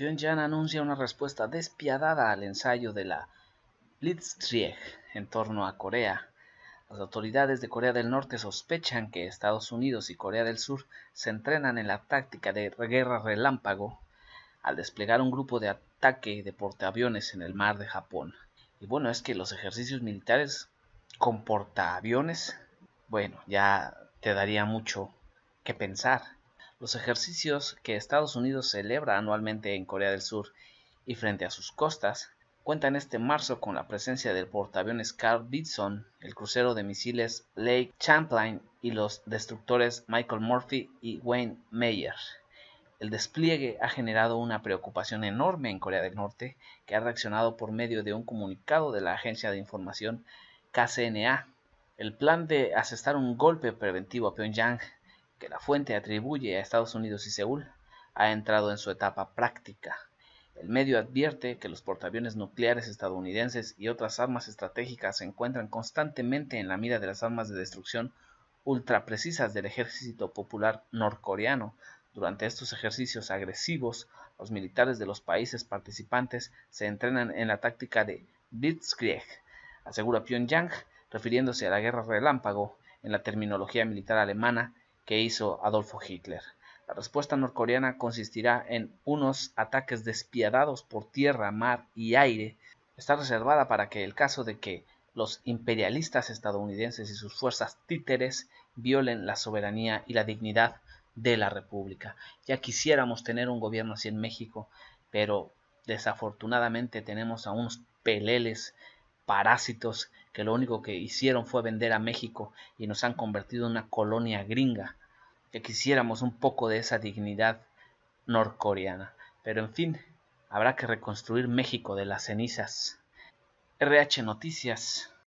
Pyongyang anuncia una respuesta despiadada al ensayo de la Blitzkrieg en torno a Corea. Las autoridades de Corea del Norte sospechan que Estados Unidos y Corea del Sur se entrenan en la táctica de guerra relámpago al desplegar un grupo de ataque de portaaviones en el mar de Japón. Y bueno, es que los ejercicios militares con portaaviones, bueno, ya te daría mucho que pensar los ejercicios que Estados Unidos celebra anualmente en Corea del Sur y frente a sus costas cuentan este marzo con la presencia del portaaviones Carl Bidson, el crucero de misiles Lake Champlain y los destructores Michael Murphy y Wayne Mayer. El despliegue ha generado una preocupación enorme en Corea del Norte, que ha reaccionado por medio de un comunicado de la agencia de información KCNA. El plan de asestar un golpe preventivo a Pyongyang que la fuente atribuye a Estados Unidos y Seúl, ha entrado en su etapa práctica. El medio advierte que los portaaviones nucleares estadounidenses y otras armas estratégicas se encuentran constantemente en la mira de las armas de destrucción ultra precisas del ejército popular norcoreano. Durante estos ejercicios agresivos, los militares de los países participantes se entrenan en la táctica de Blitzkrieg, asegura Pyongyang, refiriéndose a la guerra relámpago en la terminología militar alemana que hizo Adolfo Hitler. La respuesta norcoreana consistirá en unos ataques despiadados por tierra, mar y aire. Está reservada para que el caso de que los imperialistas estadounidenses y sus fuerzas títeres violen la soberanía y la dignidad de la República. Ya quisiéramos tener un gobierno así en México, pero desafortunadamente tenemos a unos peleles parásitos que lo único que hicieron fue vender a México y nos han convertido en una colonia gringa, que quisiéramos un poco de esa dignidad norcoreana. Pero en fin, habrá que reconstruir México de las cenizas. RH Noticias